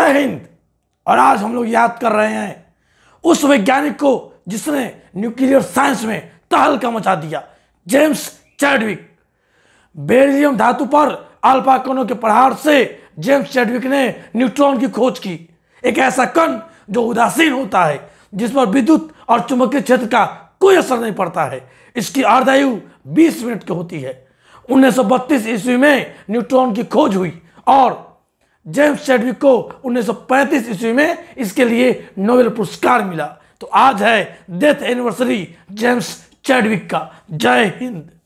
जय हिंद और आज हम लोग याद कर रहे हैं उस वैज्ञानिक को जिसने न्यूक्लियर साइंस में तहलका मचा दिया जेम्स चैडविक बेरिलियम धातु पर कणों के प्रहार से जेम्स चैडविक ने न्यूट्रॉन की खोज की एक ऐसा कण जो उदासीन होता है जिस पर विद्युत और चुंबकीय क्षेत्र का कोई असर नहीं पड़ता है इसकी अर्धायु 20 मिनट की होती है 1932 ईस्वी में न्यूट्रॉन की खोज हुई और जेम्स चैडविक को 1935 ईस्वी में इसके लिए नोबेल पुरस्कार मिला तो आज है डेथ एनिवर्सरी जेम्स चैडविक का जय हिंद